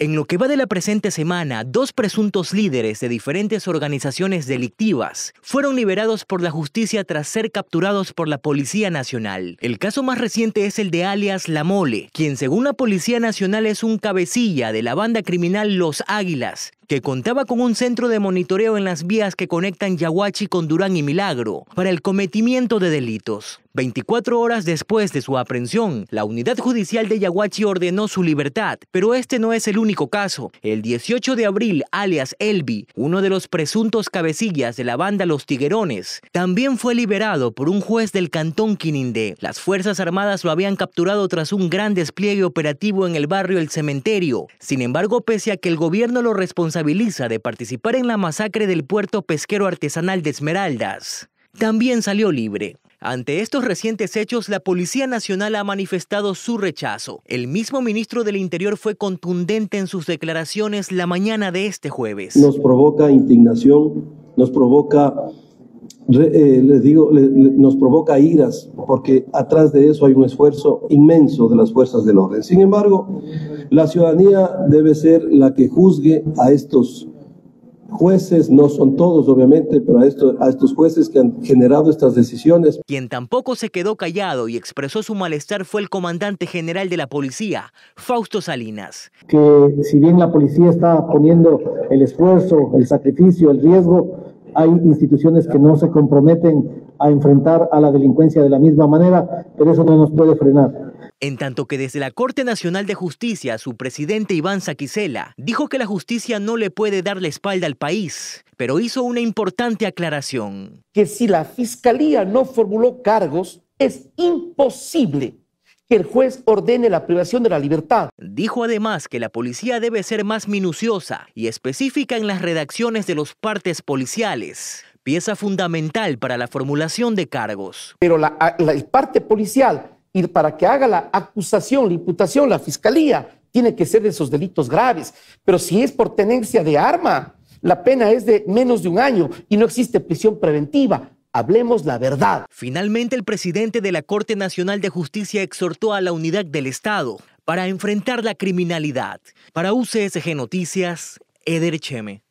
En lo que va de la presente semana, dos presuntos líderes de diferentes organizaciones delictivas fueron liberados por la justicia tras ser capturados por la Policía Nacional. El caso más reciente es el de alias La Mole, quien según la Policía Nacional es un cabecilla de la banda criminal Los Águilas, que contaba con un centro de monitoreo en las vías que conectan Yaguachi con Durán y Milagro para el cometimiento de delitos. 24 horas después de su aprehensión, la unidad judicial de Yaguachi ordenó su libertad, pero este no es el único caso. El 18 de abril, alias Elvi, uno de los presuntos cabecillas de la banda Los Tiguerones, también fue liberado por un juez del cantón Quinindé. Las Fuerzas Armadas lo habían capturado tras un gran despliegue operativo en el barrio El Cementerio. Sin embargo, pese a que el gobierno lo de participar en la masacre del puerto pesquero artesanal de Esmeraldas. También salió libre. Ante estos recientes hechos, la Policía Nacional ha manifestado su rechazo. El mismo ministro del Interior fue contundente en sus declaraciones la mañana de este jueves. Nos provoca indignación, nos provoca, eh, les digo, nos provoca iras, porque atrás de eso hay un esfuerzo inmenso de las fuerzas del orden. Sin embargo, la ciudadanía debe ser la que juzgue a estos jueces, no son todos obviamente, pero a, estos jueces que han generado estas decisiones. Quien tampoco se quedó callado y expresó su malestar fue el comandante general de la policía, Fausto Salinas. Que si bien la policía está poniendo el esfuerzo, el sacrificio, el riesgo, hay instituciones que no se comprometen a enfrentar a la delincuencia de la misma manera, pero eso no nos puede frenar. En tanto que desde la Corte Nacional de Justicia, su presidente Iván Saquicela dijo que la justicia no le puede dar la espalda al país, pero hizo una importante aclaración. Que si la Fiscalía no formuló cargos, es imposible que el juez ordene la privación de la libertad. Dijo además que la policía debe ser más minuciosa y específica en las redacciones de los partes policiales, pieza fundamental para la formulación de cargos. Pero la, parte policial, y para que haga la acusación, la imputación, la fiscalía, tiene que ser de esos delitos graves. Pero si es por tenencia de arma, la pena es de menos de un año y no existe prisión preventiva. Hablemos la verdad. Finalmente, el presidente de la Corte Nacional de Justicia exhortó a la unidad del Estado para enfrentar la criminalidad. Para UCSG Noticias, Eder Cheme.